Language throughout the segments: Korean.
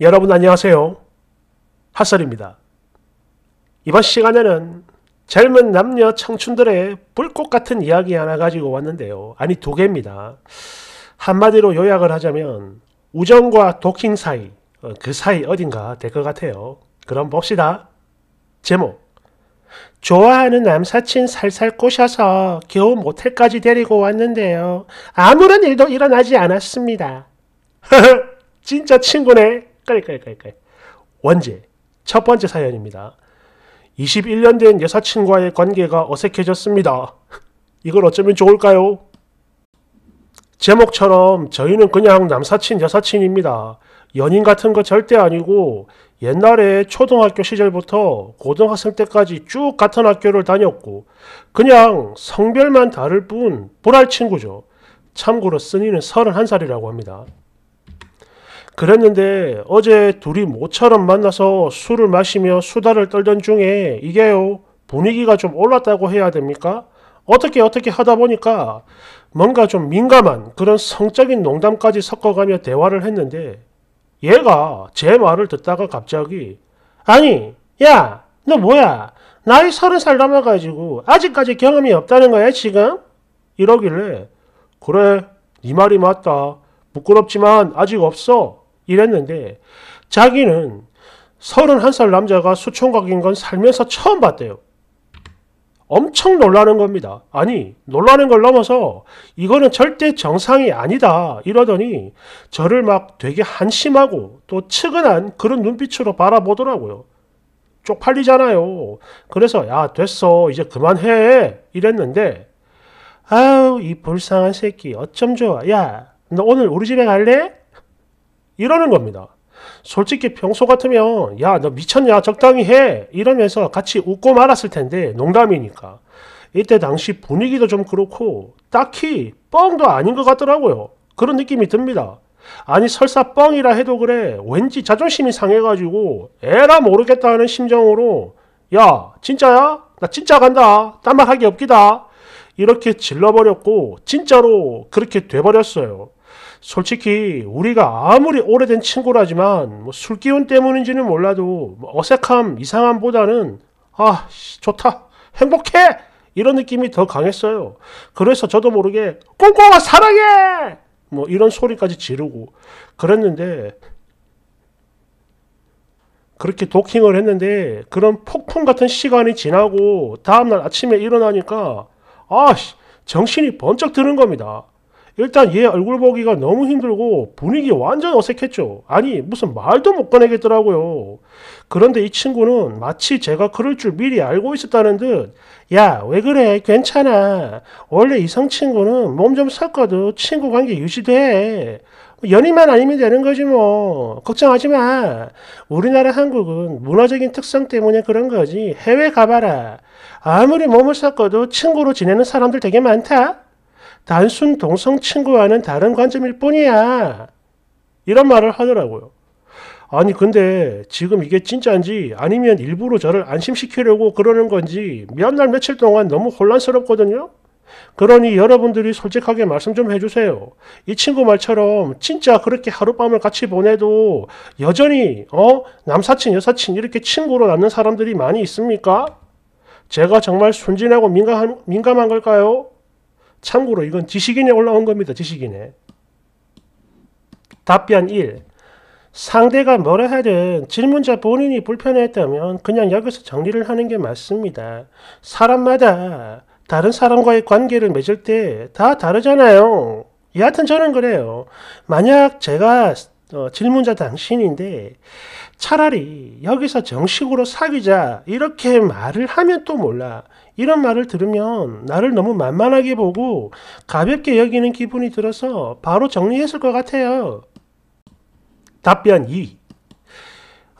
여러분 안녕하세요. 핫설입니다. 이번 시간에는 젊은 남녀 청춘들의 불꽃 같은 이야기 하나 가지고 왔는데요. 아니 두 개입니다. 한마디로 요약을 하자면 우정과 도킹 사이, 어, 그 사이 어딘가 될 것 같아요. 그럼 봅시다. 제목 좋아하는 남사친 살살 꼬셔서 겨우 모텔까지 데리고 왔는데요. 아무런 일도 일어나지 않았습니다. 진짜 친구네. 깔깔깔깔. 원제. 첫 번째 사연입니다. 21년 된 여사친과의 관계가 어색해졌습니다. 이걸 어쩌면 좋을까요? 제목처럼 저희는 그냥 남사친 여사친입니다. 연인 같은 거 절대 아니고 옛날에 초등학교 시절부터 고등학생 때까지 쭉 같은 학교를 다녔고 그냥 성별만 다를 뿐 불알 친구죠. 참고로 쓴이는 31살이라고 합니다. 그랬는데 어제 둘이 모처럼 만나서 술을 마시며 수다를 떨던 중에 이게요 분위기가 좀 올랐다고 해야 됩니까? 어떻게 어떻게 하다 보니까 뭔가 좀 민감한 그런 성적인 농담까지 섞어가며 대화를 했는데 얘가 제 말을 듣다가 갑자기 아니 야 너 뭐야 나이 서른 살 넘어가지고 아직까지 경험이 없다는 거야 지금? 이러길래 그래 네 말이 맞다 부끄럽지만 아직 없어 이랬는데 자기는 31살 남자가 수총각인 건 살면서 처음 봤대요. 엄청 놀라는 겁니다. 아니, 놀라는 걸 넘어서 이거는 절대 정상이 아니다. 이러더니 저를 막 되게 한심하고 또 측은한 그런 눈빛으로 바라보더라고요. 쪽팔리잖아요. 그래서 야, 됐어. 이제 그만해. 이랬는데 아우, 이 불쌍한 새끼 어쩜 좋아. 야, 너 오늘 우리 집에 갈래? 이러는 겁니다. 솔직히 평소 같으면 야 너 미쳤냐 적당히 해 이러면서 같이 웃고 말았을 텐데 농담이니까 이때 당시 분위기도 좀 그렇고 딱히 뻥도 아닌 것 같더라고요 그런 느낌이 듭니다 아니 설사 뻥이라 해도 그래 왠지 자존심이 상해가지고 에라 모르겠다 하는 심정으로 야 진짜야? 나 진짜 간다 딴 말 하기 없기다 이렇게 질러버렸고 진짜로 그렇게 돼버렸어요. 솔직히 우리가 아무리 오래된 친구라지만 뭐 술기운 때문인지는 몰라도 뭐 어색함, 이상함보다는 아 좋다, 행복해 이런 느낌이 더 강했어요. 그래서 저도 모르게 꼬꼬아 사랑해 뭐 이런 소리까지 지르고 그랬는데 그렇게 도킹을 했는데 그런 폭풍 같은 시간이 지나고 다음날 아침에 일어나니까 아씨 정신이 번쩍 드는 겁니다. 일단 얘 얼굴 보기가 너무 힘들고 분위기 완전 어색했죠. 아니 무슨 말도 못 꺼내겠더라고요. 그런데 이 친구는 마치 제가 그럴 줄 미리 알고 있었다는 듯야 왜 그래 괜찮아 원래 이성 친구는 몸 좀 섞어도 친구 관계 유지돼 연인만 아니면 되는 거지 뭐 걱정하지 마 우리나라 한국은 문화적인 특성 때문에 그런 거지 해외 가봐라 아무리 몸을 섞어도 친구로 지내는 사람들 되게 많다. 단순 동성 친구와는 다른 관점일 뿐이야. 이런 말을 하더라고요. 아니 근데 지금 이게 진짜인지 아니면 일부러 저를 안심시키려고 그러는 건지 몇 날 며칠 동안 너무 혼란스럽거든요. 그러니 여러분들이 솔직하게 말씀 좀 해주세요. 이 친구 말처럼 진짜 그렇게 하룻밤을 같이 보내도 여전히 어 남사친 여사친 이렇게 친구로 남는 사람들이 많이 있습니까? 제가 정말 순진하고 민감한, 민감한 걸까요? 참고로 이건 지식인에 올라온 겁니다. 지식인에. 답변 1. 상대가 뭐라 하든 질문자 본인이 불편했다면 그냥 여기서 정리를 하는 게 맞습니다. 사람마다 다른 사람과의 관계를 맺을 때 다 다르잖아요. 여하튼 저는 그래요. 만약 제가 어, 질문자 당신인데 차라리 여기서 정식으로 사귀자 이렇게 말을 하면 또 몰라 이런 말을 들으면 나를 너무 만만하게 보고 가볍게 여기는 기분이 들어서 바로 정리했을 것 같아요. 답변 2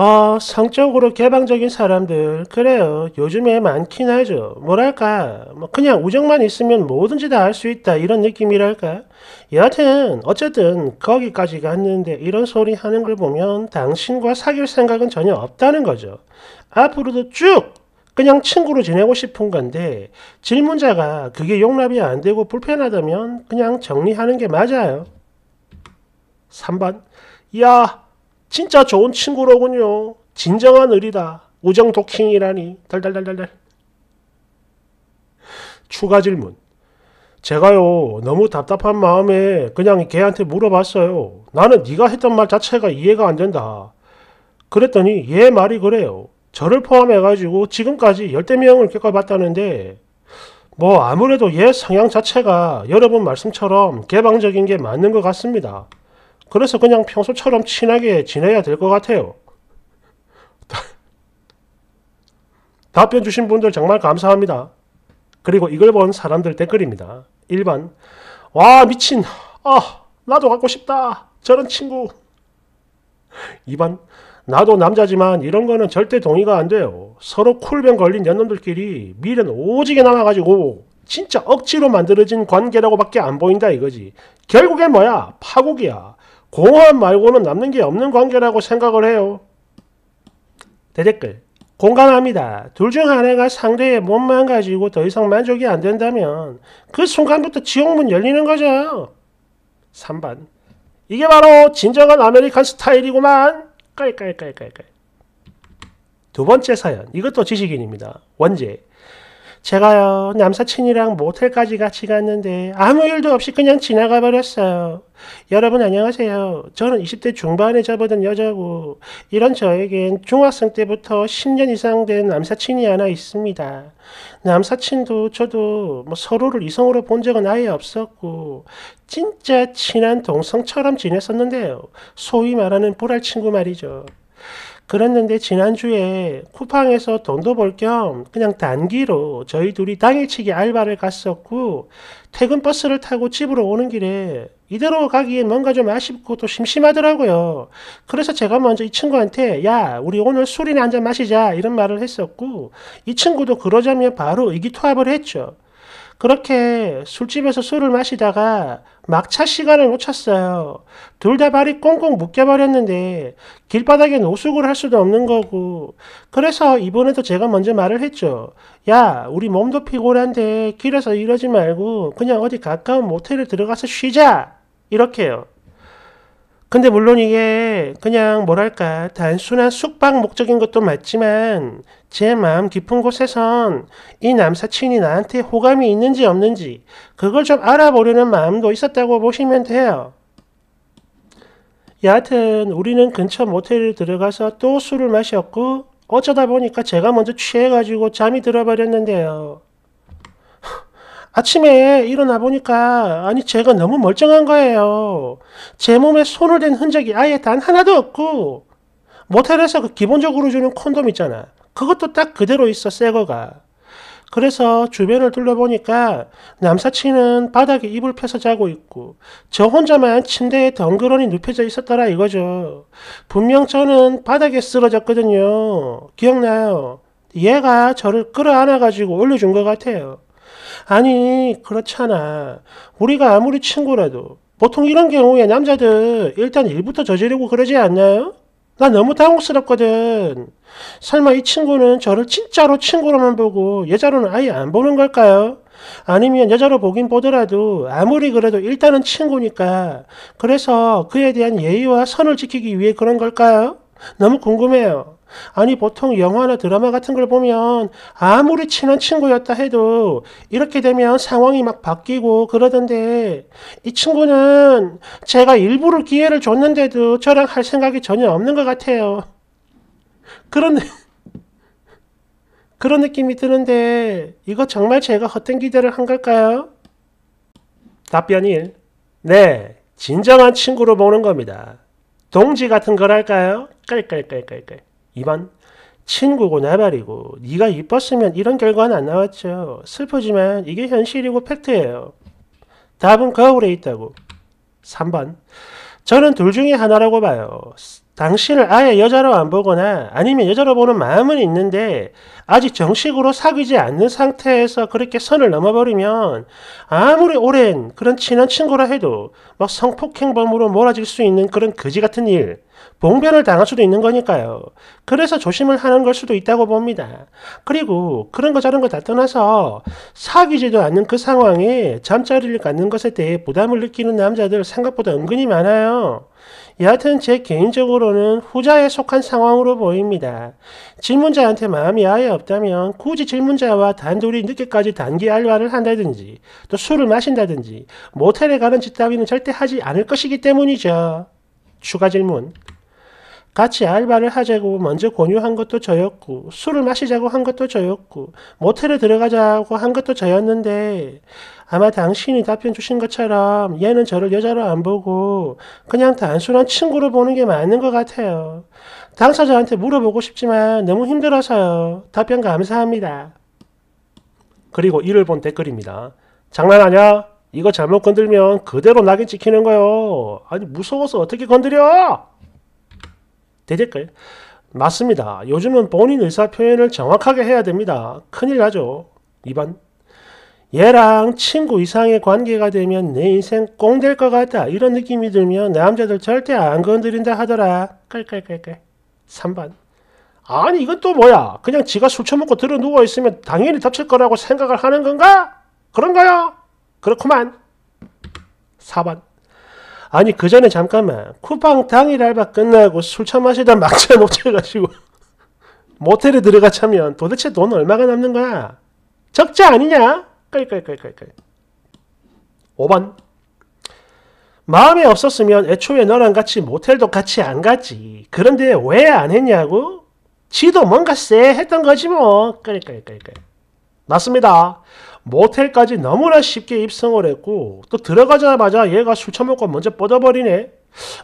어, 성적으로 개방적인 사람들, 그래요. 요즘에 많긴 하죠. 뭐랄까, 뭐, 그냥 우정만 있으면 뭐든지 다 할 수 있다, 이런 느낌이랄까. 여하튼, 어쨌든, 거기까지 갔는데 이런 소리 하는 걸 보면 당신과 사귈 생각은 전혀 없다는 거죠. 앞으로도 쭉! 그냥 친구로 지내고 싶은 건데, 질문자가 그게 용납이 안 되고 불편하다면 그냥 정리하는 게 맞아요. 3번. 야! 진짜 좋은 친구로군요. 진정한 을이다. 우정 도킹이라니. 달달달달달. 추가 질문. 제가요 너무 답답한 마음에 그냥 걔한테 물어봤어요. 나는 네가 했던 말 자체가 이해가 안 된다. 그랬더니 얘 말이 그래요. 저를 포함해가지고 지금까지 열대 명을 겪어봤다는데 뭐 아무래도 얘 성향 자체가 여러분 말씀처럼 개방적인 게 맞는 것 같습니다. 그래서 그냥 평소처럼 친하게 지내야 될 것 같아요. 답변 주신 분들 정말 감사합니다. 그리고 이걸 본 사람들 댓글입니다. 1번 와 미친 아 나도 갖고 싶다 저런 친구 2번 나도 남자지만 이런 거는 절대 동의가 안 돼요. 서로 쿨병 걸린 연놈들끼리 미련 오지게 남아가지고 진짜 억지로 만들어진 관계라고밖에 안 보인다 이거지. 결국엔 뭐야? 파국이야. 공허함 말고는 남는 게 없는 관계라고 생각을 해요. 대댓글 공감합니다. 둘 중 하나가 상대의 몸만 가지고 더 이상 만족이 안 된다면 그 순간부터 지옥문 열리는 거죠. 3번 이게 바로 진정한 아메리칸 스타일이구만. 깔깔깔깔깔 두 번째 사연 이것도 지식인입니다. 원제 제가요, 남사친이랑 모텔까지 같이 갔는데 아무 일도 없이 그냥 지나가 버렸어요. 여러분 안녕하세요. 저는 20대 중반에 접어든 여자고 이런 저에겐 중학생 때부터 10년 이상 된 남사친이 하나 있습니다. 남사친도 저도 뭐 서로를 이성으로 본 적은 아예 없었고 진짜 친한 동성처럼 지냈었는데요. 소위 말하는 불알 친구 말이죠. 그랬는데 지난주에 쿠팡에서 돈도 벌 겸 그냥 단기로 저희 둘이 당일치기 알바를 갔었고 퇴근 버스를 타고 집으로 오는 길에 이대로 가기엔 뭔가 좀 아쉽고 또 심심하더라고요. 그래서 제가 먼저 이 친구한테 야 우리 오늘 술이나 한잔 마시자 이런 말을 했었고 이 친구도 그러자며 바로 이기투합을 했죠. 그렇게 술집에서 술을 마시다가 막차 시간을 놓쳤어요. 둘 다 발이 꽁꽁 묶여버렸는데 길바닥에 노숙을 할 수도 없는 거고 그래서 이번에도 제가 먼저 말을 했죠. 야 우리 몸도 피곤한데 길에서 이러지 말고 그냥 어디 가까운 모텔에 들어가서 쉬자 이렇게요. 근데 물론 이게 그냥 뭐랄까 단순한 숙박 목적인 것도 맞지만 제 마음 깊은 곳에선 이 남사친이 나한테 호감이 있는지 없는지 그걸 좀 알아보려는 마음도 있었다고 보시면 돼요. 여하튼 우리는 근처 모텔을 들어가서 또 술을 마셨고 어쩌다 보니까 제가 먼저 취해가지고 잠이 들어버렸는데요. 아침에 일어나 보니까 아니 제가 너무 멀쩡한 거예요. 제 몸에 손을 댄 흔적이 아예 단 하나도 없고 모텔에서 그 기본적으로 주는 콘돔 있잖아. 그것도 딱 그대로 있어 새거가. 그래서 주변을 둘러보니까 남사친은 바닥에 이불 펴서 자고 있고 저 혼자만 침대에 덩그러니 눕혀져 있었더라 이거죠. 분명 저는 바닥에 쓰러졌거든요. 기억나요? 얘가 저를 끌어안아가지고 올려준 것 같아요. 아니 그렇잖아. 우리가 아무리 친구라도 보통 이런 경우에 남자들 일단 일부터 저지르고 그러지 않나요? 나 너무 당혹스럽거든. 설마 이 친구는 저를 진짜로 친구로만 보고 여자로는 아예 안 보는 걸까요? 아니면 여자로 보긴 보더라도 아무리 그래도 일단은 친구니까 그래서 그에 대한 예의와 선을 지키기 위해 그런 걸까요? 너무 궁금해요. 아니 보통 영화나 드라마 같은 걸 보면 아무리 친한 친구였다 해도 이렇게 되면 상황이 막 바뀌고 그러던데 이 친구는 제가 일부러 기회를 줬는데도 저랑 할 생각이 전혀 없는 것 같아요. 그런 그런 느낌이 드는데 이거 정말 제가 헛된 기대를 한 걸까요? 답변 1. 네, 진정한 친구로 보는 겁니다. 동지 같은 걸할까요 깔깔깔깔깔. 2번 친구고 나발이고 네가 이뻤으면 이런 결과는 안 나왔죠. 슬프지만 이게 현실이고 팩트예요. 답은 거울에 있다고. 3번 저는 둘 중에 하나라고 봐요. 당신을 아예 여자로 안 보거나 아니면 여자로 보는 마음은 있는데 아직 정식으로 사귀지 않는 상태에서 그렇게 선을 넘어버리면 아무리 오랜 그런 친한 친구라 해도 막 성폭행범으로 몰아질 수 있는 그런 거지 같은 일, 봉변을 당할 수도 있는 거니까요. 그래서 조심을 하는 걸 수도 있다고 봅니다. 그리고 그런 거 저런 거 다 떠나서 사귀지도 않는 그 상황에 잠자리를 갖는 것에 대해 부담을 느끼는 남자들 생각보다 은근히 많아요. 여하튼 제 개인적으로는 후자에 속한 상황으로 보입니다. 질문자한테 마음이 아예 없다면 굳이 질문자와 단둘이 늦게까지 단기 알바를 한다든지 또 술을 마신다든지 모텔에 가는 짓 따위는 절대 하지 않을 것이기 때문이죠. 추가 질문. 같이 알바를 하자고 먼저 권유한 것도 저였고 술을 마시자고 한 것도 저였고 모텔에 들어가자고 한 것도 저였는데 아마 당신이 답변 주신 것처럼 얘는 저를 여자로 안 보고 그냥 단순한 친구로 보는 게 맞는 것 같아요. 당사자한테 물어보고 싶지만 너무 힘들어서요. 답변 감사합니다. 그리고 이를 본 댓글입니다. 장난하냐? 이거 잘못 건들면 그대로 낙인 찍히는 거요. 아니 무서워서 어떻게 건드려? 대댓글. 맞습니다. 요즘은 본인 의사 표현을 정확하게 해야 됩니다. 큰일 나죠. 2번. 얘랑 친구 이상의 관계가 되면 내 인생 꽁 될 것 같다. 이런 느낌이 들면 남자들 절대 안 건드린다 하더라. 끌끌끌끌. 3번. 아니 이것도 뭐야? 그냥 지가 술 처먹고 들어 누워 있으면 당연히 다칠 거라고 생각을 하는 건가? 그런가요? 그렇구만. 4번. 아니 그 전에 잠깐만 쿠팡 당일 알바 끝나고 술 처마시다 막차 놓쳐가지고 모텔에 들어가 차면 도대체 돈 얼마가 남는 거야? 적자 아니냐? 깔깔깔깔깔 5번 마음에 없었으면 애초에 너랑 같이 모텔도 같이 안 가지 그런데 왜 안 했냐고? 지도 뭔가 쎄 했던 거지 뭐 깔깔깔깔 맞습니다 모텔까지 너무나 쉽게 입성을 했고 또 들어가자마자 얘가 술 처먹고 먼저 뻗어버리네.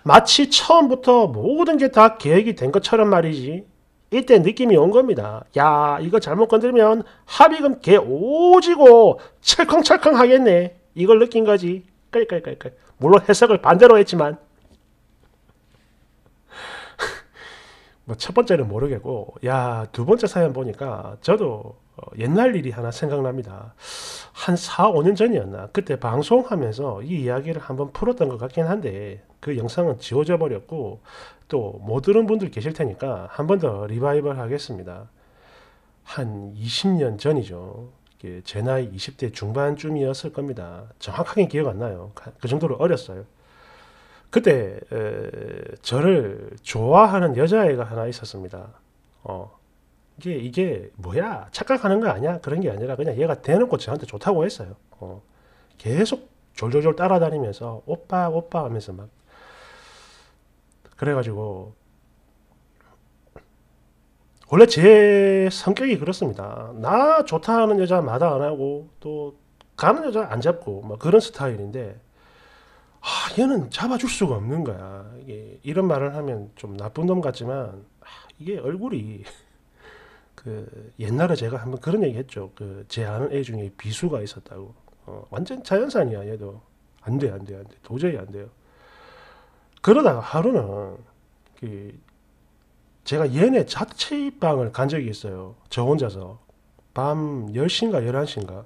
마치 처음부터 모든 게 다 계획이 된 것처럼 말이지. 이때 느낌이 온 겁니다. 야 이거 잘못 건드리면 합의금 개 오지고 철컹철컹 하겠네. 이걸 느낀 거지. 깔깔깔깔. 물론 해석을 반대로 했지만. 뭐첫 번째는 모르겠고 야두 번째 사연 보니까 저도 어, 옛날 일이 하나 생각납니다. 한 4, 5년 전이었나 그때 방송하면서 이 이야기를 한번 풀었던 것 같긴 한데 그 영상은 지워져 버렸고 또 못 들은 분들 계실 테니까 한 번 더 리바이벌 하겠습니다. 한 20년 전이죠. 제 나이 20대 중반쯤이었을 겁니다. 정확하게 기억 안 나요. 그 정도로 어렸어요. 그때 에, 저를 좋아하는 여자애가 하나 있었습니다. 어, 이게 이게 뭐야 착각하는 거 아니야 그런 게 아니라 그냥 얘가 대놓고 저한테 좋다고 했어요. 어, 계속 졸졸졸 따라다니면서 오빠 오빠 하면서 막 그래가지고 원래 제 성격이 그렇습니다. 나 좋다 하는 여자 마다 안 하고 또 가는 여자 안 잡고 막 뭐 그런 스타일인데 아, 얘는 잡아줄 수가 없는 거야. 이게 이런 말을 하면 좀 나쁜 놈 같지만 아, 이게 얼굴이 그 옛날에 제가 한번 그런 얘기했죠. 그제 아는 애 중에 비수가 있었다고. 어, 완전 자연산이야 얘도. 안 돼, 안 돼, 안 돼. 도저히 안 돼요. 그러다가 하루는 그 제가 얘네 자취방을 간 적이 있어요. 저 혼자서. 밤 10시인가 11시인가.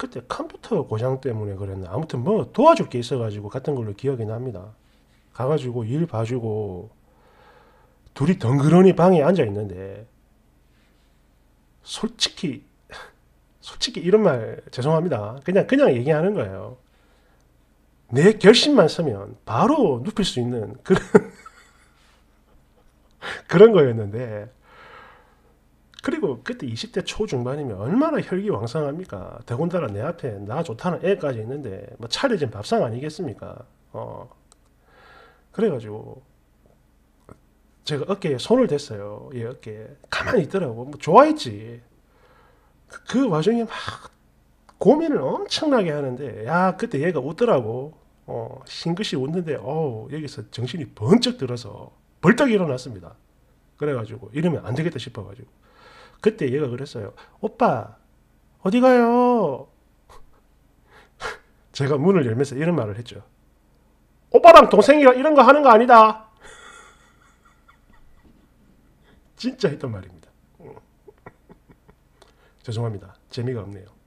그때 컴퓨터 고장 때문에 그랬나 아무튼 뭐 도와줄 게 있어가지고 같은 걸로 기억이 납니다 가가지고 일 봐주고 둘이 덩그러니 방에 앉아 있는데 솔직히 솔직히 이런 말 죄송합니다 그냥 그냥 얘기하는 거예요 내 결심만 쓰면 바로 눕힐 수 있는 그런 그런 거였는데 그리고 그때 20대 초중반이면 얼마나 혈기왕성합니까? 더군다나 내 앞에 나 좋다는 애까지 있는데 뭐 차려진 밥상 아니겠습니까? 어. 그래가지고 제가 어깨에 손을 댔어요. 얘 어깨에. 가만히 있더라고. 뭐 좋아했지. 그, 그 와중에 막 고민을 엄청나게 하는데 야 그때 얘가 웃더라고. 어, 싱긋이 웃는데 어우 여기서 정신이 번쩍 들어서 벌떡 일어났습니다. 그래가지고 이러면 안 되겠다 싶어가지고 그때 얘가 그랬어요. 오빠, 어디 가요? 제가 문을 열면서 이런 말을 했죠. 오빠랑 동생이랑 이런 거 하는 거 아니다. 진짜 했던 말입니다. 죄송합니다. 재미가 없네요.